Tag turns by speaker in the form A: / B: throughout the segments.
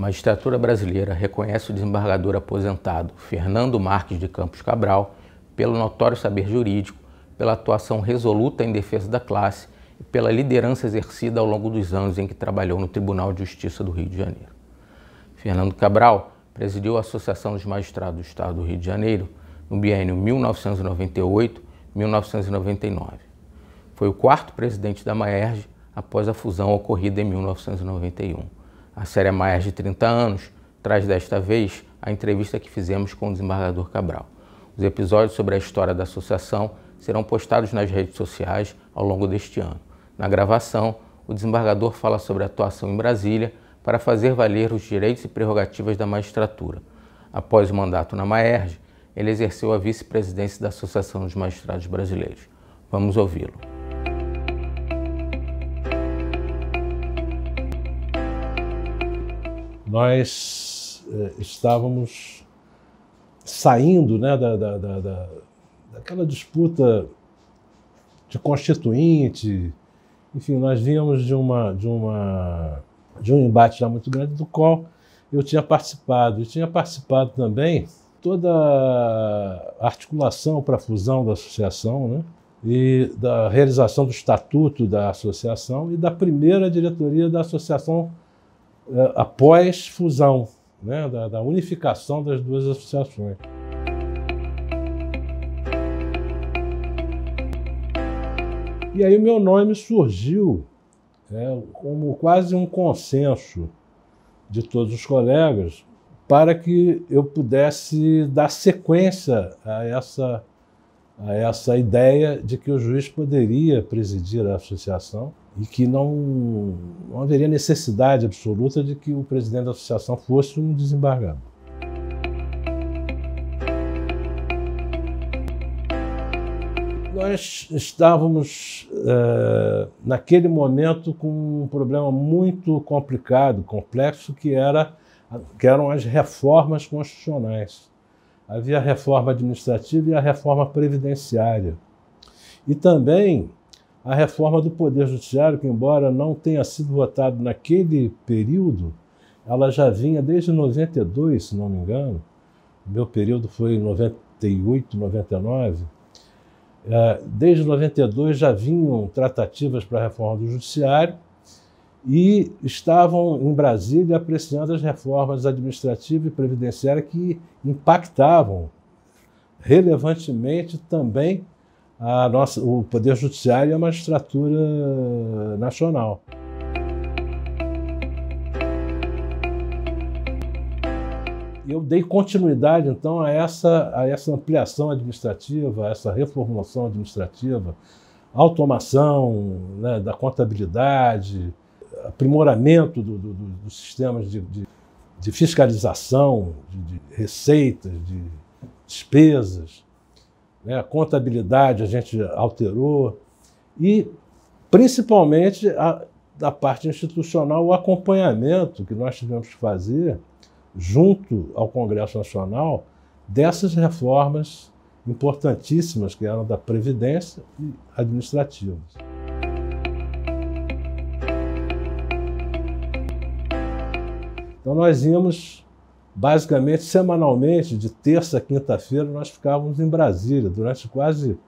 A: magistratura brasileira reconhece o desembargador aposentado Fernando Marques de Campos Cabral pelo notório saber jurídico, pela atuação resoluta em defesa da classe e pela liderança exercida ao longo dos anos em que trabalhou no Tribunal de Justiça do Rio de Janeiro. Fernando Cabral presidiu a Associação dos Magistrados do Estado do Rio de Janeiro no biênio 1998-1999. Foi o quarto presidente da Maerj após a fusão ocorrida em 1991 a série Mais de 30 anos traz desta vez a entrevista que fizemos com o desembargador Cabral. Os episódios sobre a história da associação serão postados nas redes sociais ao longo deste ano. Na gravação, o desembargador fala sobre a atuação em Brasília para fazer valer os direitos e prerrogativas da magistratura. Após o mandato na Maerj, ele exerceu a vice-presidência da Associação dos Magistrados Brasileiros. Vamos ouvi-lo. nós
B: eh, estávamos saindo né, da, da, da, da, daquela disputa de constituinte. Enfim, nós vínhamos de, uma, de, uma, de um embate lá muito grande, do qual eu tinha participado. E tinha participado também toda a articulação para a fusão da associação, né? e da realização do estatuto da associação e da primeira diretoria da associação eh, após fusão, né, da, da unificação das duas associações. E aí o meu nome surgiu é, como quase um consenso de todos os colegas para que eu pudesse dar sequência a essa, a essa ideia de que o juiz poderia presidir a associação e que não, não haveria necessidade absoluta de que o presidente da associação fosse um desembargador. Nós estávamos, eh, naquele momento, com um problema muito complicado, complexo, que, era, que eram as reformas constitucionais. Havia a reforma administrativa e a reforma previdenciária. E também a reforma do Poder Judiciário, que, embora não tenha sido votada naquele período, ela já vinha desde 92, se não me engano. Meu período foi em 98, 99. É, desde 92 já vinham tratativas para a reforma do Judiciário e estavam em Brasília apreciando as reformas administrativas e previdenciárias que impactavam relevantemente também a nossa, o Poder Judiciário e é a magistratura nacional. eu dei continuidade então a essa, a essa ampliação administrativa, a essa reformulação administrativa, automação né, da contabilidade, aprimoramento do, do, dos sistemas de, de, de fiscalização, de, de receitas, de despesas né? a contabilidade a gente alterou, e principalmente a, da parte institucional, o acompanhamento que nós tivemos que fazer junto ao Congresso Nacional dessas reformas importantíssimas que eram da Previdência e administrativas. Então nós íamos basicamente semanalmente, de terça a quinta-feira, nós ficávamos em Brasília. Durante quase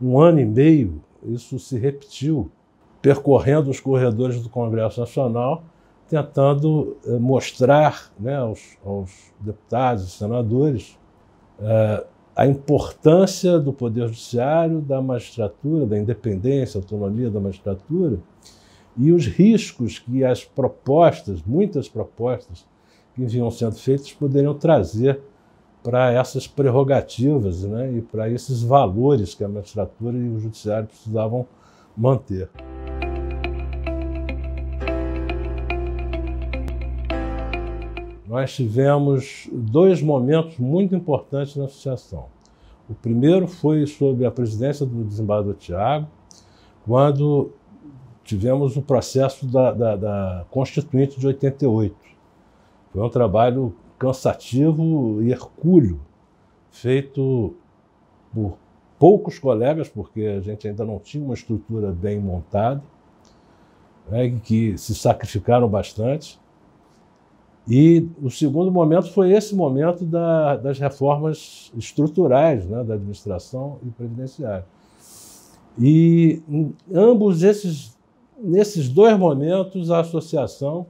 B: um ano e meio, isso se repetiu, percorrendo os corredores do Congresso Nacional, tentando eh, mostrar né, aos, aos deputados e senadores eh, a importância do Poder Judiciário, da magistratura, da independência, autonomia da magistratura e os riscos que as propostas, muitas propostas que vinham sendo feitos poderiam trazer para essas prerrogativas né, e para esses valores que a magistratura e o judiciário precisavam manter. Nós tivemos dois momentos muito importantes na associação. O primeiro foi sob a presidência do desembargador Tiago, quando tivemos o processo da, da, da Constituinte de 88 foi um trabalho cansativo e hercúleo, feito por poucos colegas, porque a gente ainda não tinha uma estrutura bem montada, né, que se sacrificaram bastante. E o segundo momento foi esse momento da, das reformas estruturais né, da administração e previdenciária. E ambos esses, nesses dois momentos, a associação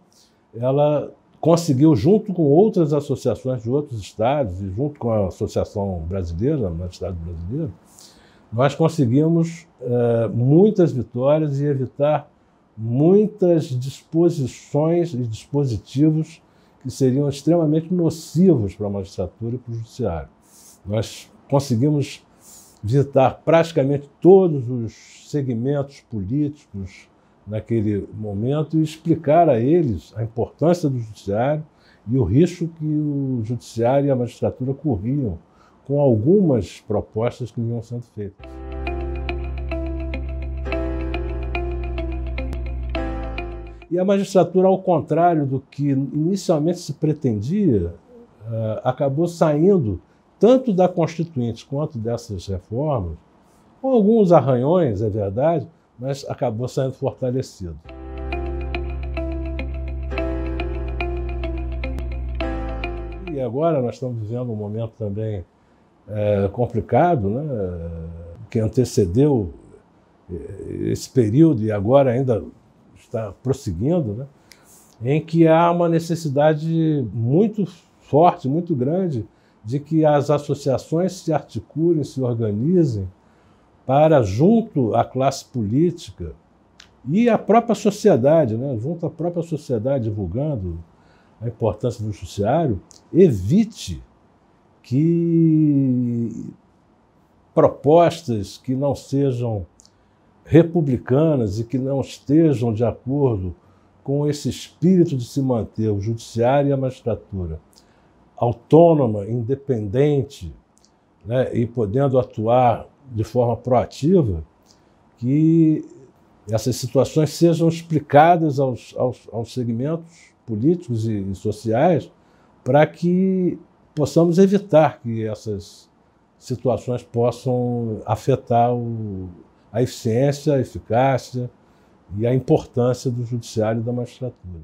B: ela conseguiu, junto com outras associações de outros estados, e junto com a Associação Brasileira, na né, Estado Brasileiro, nós conseguimos eh, muitas vitórias e evitar muitas disposições e dispositivos que seriam extremamente nocivos para a magistratura e para o judiciário. Nós conseguimos visitar praticamente todos os segmentos políticos, naquele momento e explicar a eles a importância do judiciário e o risco que o judiciário e a magistratura corriam com algumas propostas que vinham sendo feitas. E a magistratura, ao contrário do que inicialmente se pretendia, eh, acabou saindo tanto da Constituinte quanto dessas reformas, com alguns arranhões, é verdade, mas acabou saindo fortalecido. E agora nós estamos vivendo um momento também é, complicado, né? que antecedeu é, esse período e agora ainda está prosseguindo, né? em que há uma necessidade muito forte, muito grande, de que as associações se articulem, se organizem para, junto à classe política e à própria sociedade, né, junto à própria sociedade, divulgando a importância do judiciário, evite que propostas que não sejam republicanas e que não estejam de acordo com esse espírito de se manter o judiciário e a magistratura autônoma, independente né, e podendo atuar de forma proativa que essas situações sejam explicadas aos, aos, aos segmentos políticos e, e sociais para que possamos evitar que essas situações possam afetar o, a eficiência, a eficácia e a importância do judiciário e da magistratura.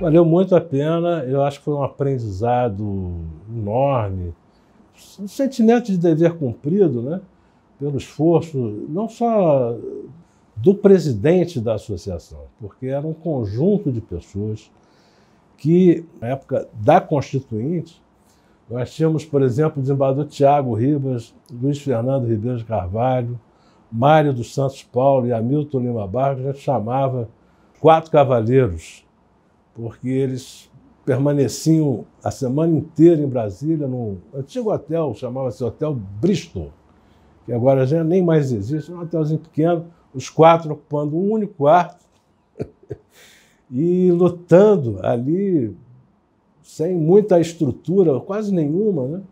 B: Valeu muito a pena, eu acho que foi um aprendizado enorme, um sentimento de dever cumprido, né? pelo esforço, não só do presidente da associação, porque era um conjunto de pessoas que, na época da Constituinte, nós tínhamos, por exemplo, o desembargador Tiago Ribas, Luiz Fernando Ribeiro de Carvalho, Mário dos Santos Paulo e Hamilton Lima Barros, já chamava quatro cavaleiros porque eles permaneciam a semana inteira em Brasília, num antigo hotel, chamava-se Hotel Bristol, que agora já nem mais existe, um hotelzinho pequeno, os quatro ocupando um único quarto e lutando ali sem muita estrutura, quase nenhuma, né?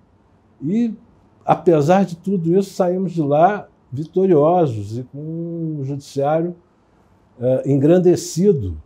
B: E apesar de tudo isso, saímos de lá vitoriosos e com um judiciário eh, engrandecido